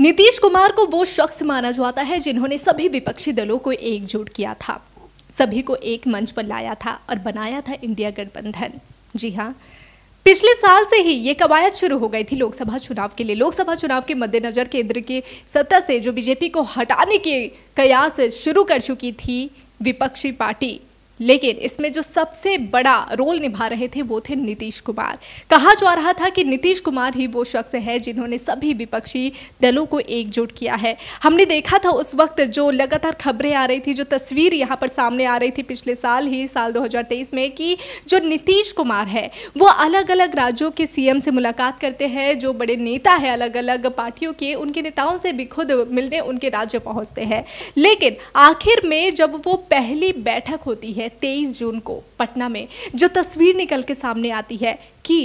नीतीश कुमार को वो शख्स माना जाता है जिन्होंने सभी विपक्षी दलों को एकजुट किया था सभी को एक मंच पर लाया था और बनाया था इंडिया गठबंधन जी हाँ पिछले साल से ही ये कवायद शुरू हो गई थी लोकसभा चुनाव के लिए लोकसभा चुनाव के मद्देनजर केंद्र की सत्ता से जो बीजेपी को हटाने के कयास शुरू कर चुकी थी विपक्षी पार्टी लेकिन इसमें जो सबसे बड़ा रोल निभा रहे थे वो थे नीतीश कुमार कहा जा रहा था कि नीतीश कुमार ही वो शख्स है जिन्होंने सभी विपक्षी दलों को एकजुट किया है हमने देखा था उस वक्त जो लगातार खबरें आ रही थी जो तस्वीर यहाँ पर सामने आ रही थी पिछले साल ही साल 2023 में कि जो नीतीश कुमार है वो अलग अलग राज्यों के सीएम से मुलाकात करते हैं जो बड़े नेता है अलग अलग पार्टियों के उनके नेताओं से भी खुद मिलने उनके राज्य पहुँचते हैं लेकिन आखिर में जब वो पहली बैठक होती है है 23 जून को पटना में जो तस्वीर निकल के सामने आती है कि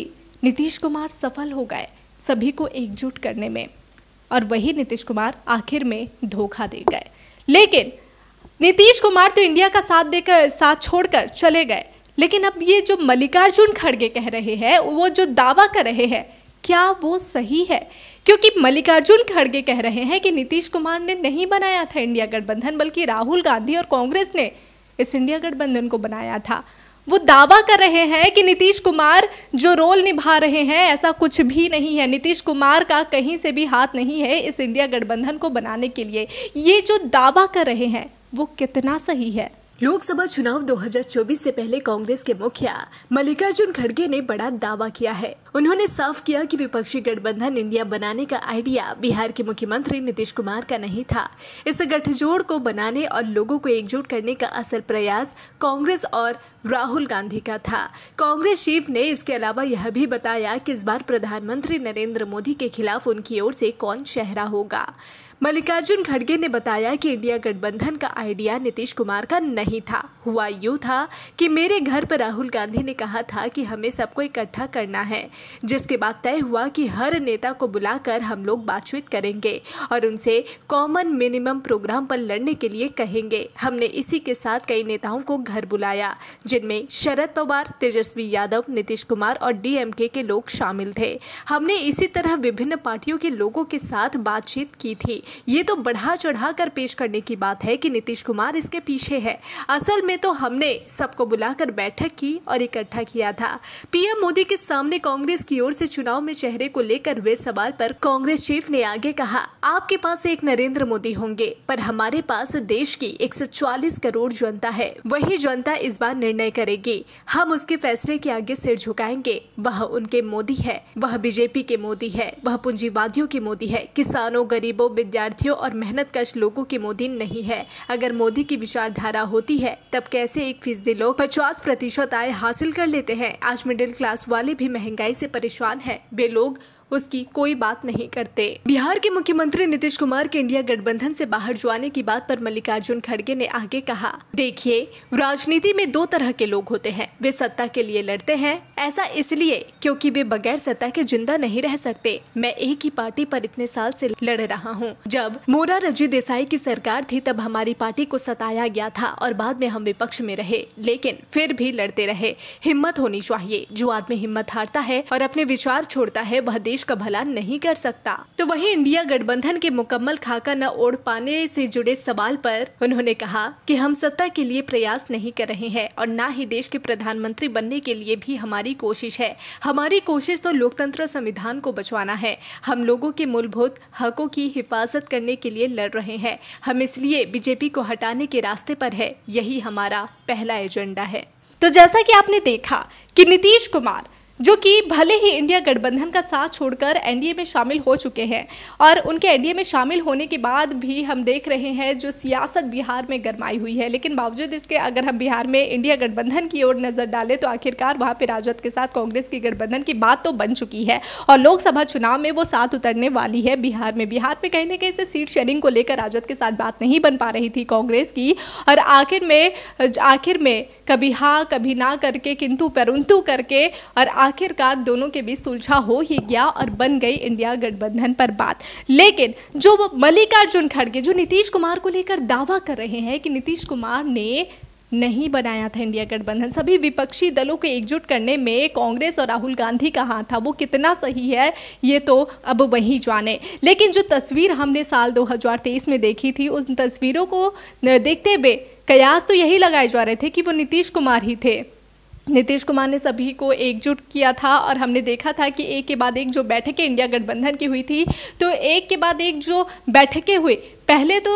नीतीश कुमार सफल हो गए सभी को एकजुट करने में और वही नीतीश कुमार आखिर में धोखा दे गए लेकिन नीतीश कुमार तो इंडिया का साथ देकर साथ छोड़कर चले गए लेकिन अब ये जो मल्लिकार्जुन खड़गे कह रहे हैं वो जो दावा कर रहे हैं क्या वो सही है क्योंकि मल्लिकार्जुन खड़गे कह रहे हैं कि नीतीश कुमार ने नहीं बनाया था इंडिया गठबंधन बल्कि राहुल गांधी और कांग्रेस ने इस इंडिया गठबंधन को बनाया था वो दावा कर रहे हैं कि नीतीश कुमार जो रोल निभा रहे हैं ऐसा कुछ भी नहीं है नीतीश कुमार का कहीं से भी हाथ नहीं है इस इंडिया गठबंधन को बनाने के लिए ये जो दावा कर रहे हैं वो कितना सही है लोकसभा चुनाव 2024 से पहले कांग्रेस के मुखिया मल्लिकार्जुन खड़गे ने बड़ा दावा किया है उन्होंने साफ किया कि विपक्षी गठबंधन इंडिया बनाने का आइडिया बिहार के मुख्यमंत्री नीतीश कुमार का नहीं था इस गठजोड़ को बनाने और लोगों को एकजुट करने का असल प्रयास कांग्रेस और राहुल गांधी का था कांग्रेस चीफ ने इसके अलावा यह भी बताया कि इस बार प्रधानमंत्री नरेंद्र मोदी के खिलाफ उनकी ओर से कौन चेहरा होगा मल्लिकार्जुन खड़गे ने बताया कि इंडिया गठबंधन का आइडिया नीतीश कुमार का नहीं था हुआ यूँ था कि मेरे घर पर राहुल गांधी ने कहा था कि हमें सबको इकट्ठा करना है जिसके बाद तय हुआ कि हर नेता को बुलाकर हम लोग बातचीत करेंगे और उनसे कॉमन मिनिमम प्रोग्राम पर लड़ने के लिए कहेंगे हमने इसी के साथ कई नेताओं को घर बुलाया जिनमें शरद पवार तेजस्वी यादव नीतीश कुमार और डीएमके के लोग शामिल थे हमने इसी तरह विभिन्न पार्टियों के लोगों के साथ बातचीत की थी ये तो बढ़ा चढ़ा कर पेश करने की बात है कि नीतीश कुमार इसके पीछे है असल में तो हमने सबको बुलाकर बैठक की और इकट्ठा किया था पीएम मोदी के सामने कांग्रेस की ओर से चुनाव में चेहरे को लेकर हुए सवाल पर कांग्रेस चीफ ने आगे कहा आपके पास एक नरेंद्र मोदी होंगे पर हमारे पास देश की 140 करोड़ जनता है वही जनता इस बार निर्णय करेगी हम उसके फैसले के आगे सिर झुकाएंगे वह उनके मोदी है वह बीजेपी के मोदी है वह पूंजीवादियों के मोदी है किसानों गरीबों विद्यार्थियों और मेहनतकश लोगों की मोदी नहीं है अगर मोदी की विचारधारा होती है तब कैसे एक फीसदी लोग पचास प्रतिशत आय हासिल कर लेते हैं आज मिडिल क्लास वाले भी महंगाई से परेशान है वे लोग उसकी कोई बात नहीं करते बिहार के मुख्यमंत्री नीतीश कुमार के इंडिया गठबंधन से बाहर जाने की बात पर मल्लिकार्जुन खड़गे ने आगे कहा देखिए राजनीति में दो तरह के लोग होते हैं वे सत्ता के लिए लड़ते हैं ऐसा इसलिए क्योंकि वे बगैर सत्ता के जिंदा नहीं रह सकते मैं एक ही पार्टी पर इतने साल से लड़ रहा हूँ जब मोरा रजी देसाई की सरकार थी तब हमारी पार्टी को सताया गया था और बाद में हम विपक्ष में रहे लेकिन फिर भी लड़ते रहे हिम्मत होनी चाहिए जो आदमी हिम्मत हारता है और अपने विचार छोड़ता है वह देश देश का भला नहीं कर सकता तो वही इंडिया गठबंधन के मुकम्मल खाका न ओढ़ पाने से जुड़े सवाल पर उन्होंने कहा कि हम सत्ता के लिए प्रयास नहीं कर रहे हैं और न ही देश के प्रधानमंत्री बनने के लिए भी हमारी कोशिश है हमारी कोशिश तो लोकतंत्र संविधान को बचवाना है हम लोगों के मूलभूत हकों की हिफाजत करने के लिए लड़ रहे हैं हम इसलिए बीजेपी को हटाने के रास्ते पर है यही हमारा पहला एजेंडा है तो जैसा कि आपने देखा कि नीतीश कुमार जो कि भले ही इंडिया गठबंधन का साथ छोड़कर एनडीए में शामिल हो चुके हैं और उनके एनडीए में शामिल होने के बाद भी हम देख रहे हैं जो सियासत बिहार में गरमाई हुई है लेकिन बावजूद इसके अगर हम बिहार में इंडिया गठबंधन की ओर नज़र डालें तो आखिरकार वहाँ पर राजद के साथ कांग्रेस की गठबंधन की बात तो बन चुकी है और लोकसभा चुनाव में वो साथ उतरने वाली है बिहार में बिहार में कहीं ना कहीं से सीट शेयरिंग को लेकर राजद के साथ बात नहीं बन पा रही थी कांग्रेस की और आखिर में आखिर में कभी हाँ कभी ना करके किंतु परंतु करके और आखिरकार दोनों के बीच सुलझा हो ही गया और बन गई इंडिया गठबंधन पर बात लेकिन जो मल्लिकार्जुन खड़गे जो नीतीश कुमार को लेकर दावा कर रहे हैं कि नीतीश कुमार ने नहीं बनाया था इंडिया गठबंधन सभी विपक्षी दलों को एकजुट करने में कांग्रेस और राहुल गांधी का हाथ था वो कितना सही है ये तो अब वही जाने लेकिन जो तस्वीर हमने साल 2023 में देखी थी उन तस्वीरों को देखते हुए कयास तो यही लगाए जा रहे थे कि वो नीतीश कुमार ही थे नीतीश कुमार ने सभी को एकजुट किया था और हमने देखा था कि एक के बाद एक जो बैठकें इंडिया गठबंधन की हुई थी तो एक के बाद एक जो बैठकें हुई पहले तो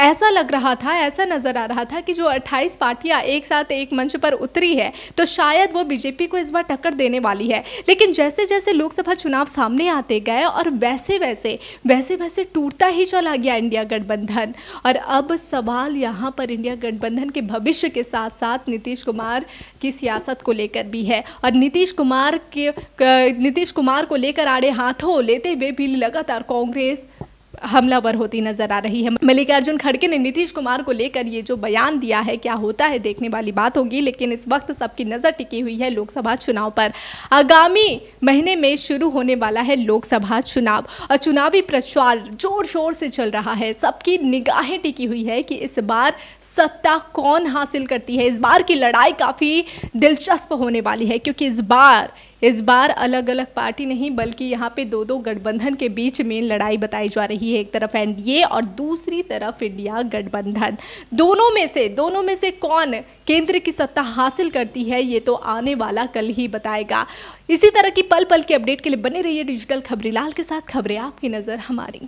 ऐसा लग रहा था ऐसा नज़र आ रहा था कि जो 28 पार्टियां एक साथ एक मंच पर उतरी है तो शायद वो बीजेपी को इस बार टक्कर देने वाली है लेकिन जैसे जैसे लोकसभा चुनाव सामने आते गए और वैसे वैसे वैसे वैसे टूटता ही चला गया इंडिया गठबंधन और अब सवाल यहाँ पर इंडिया गठबंधन के भविष्य के साथ साथ नीतीश कुमार की सियासत को लेकर भी है और नीतीश कुमार के नीतीश कुमार को लेकर आड़े हाथों लेते हुए भी लगातार कांग्रेस हमलावर होती नजर आ रही है मल्लिकार्जुन खड़गे ने नीतीश कुमार को लेकर ये जो बयान दिया है क्या होता है देखने वाली बात होगी लेकिन इस वक्त सबकी नजर टिकी हुई है लोकसभा चुनाव पर आगामी महीने में शुरू होने वाला है लोकसभा चुनाव और चुनावी प्रचार जोर शोर से चल रहा है सबकी निगाहें टिकी हुई है कि इस बार सत्ता कौन हासिल करती है इस बार की लड़ाई काफ़ी दिलचस्प होने वाली है क्योंकि इस बार इस बार अलग अलग पार्टी नहीं बल्कि यहाँ पे दो दो गठबंधन के बीच में लड़ाई बताई जा रही है एक तरफ एनडीए और दूसरी तरफ इंडिया गठबंधन दोनों में से दोनों में से कौन केंद्र की सत्ता हासिल करती है ये तो आने वाला कल ही बताएगा इसी तरह की पल पल के अपडेट के लिए बने रहिए डिजिटल खबरी लाल के साथ खबरें आपकी नज़र हमारी